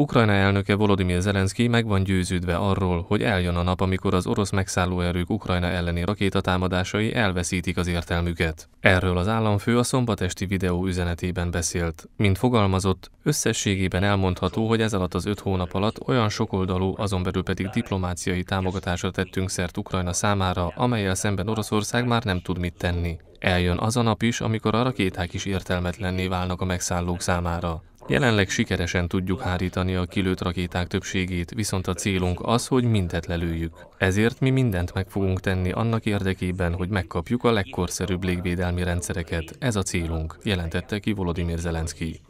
Ukrajna elnöke Volodymyr Zelenszky meg van győződve arról, hogy eljön a nap, amikor az orosz megszállóerők Ukrajna elleni rakétatámadásai elveszítik az értelmüket. Erről az államfő a szombatesti videó üzenetében beszélt. Mint fogalmazott, összességében elmondható, hogy ez alatt az öt hónap alatt olyan sokoldalú, azon belül pedig diplomáciai támogatásra tettünk szert Ukrajna számára, amelyel szemben Oroszország már nem tud mit tenni. Eljön az a nap is, amikor a rakéták is értelmetlenné válnak a megszállók számára. Jelenleg sikeresen tudjuk hárítani a kilőtt rakéták többségét, viszont a célunk az, hogy mindet lelőjük. Ezért mi mindent meg fogunk tenni annak érdekében, hogy megkapjuk a legkorszerűbb légvédelmi rendszereket. Ez a célunk, jelentette ki Volodymyr Zelenszky.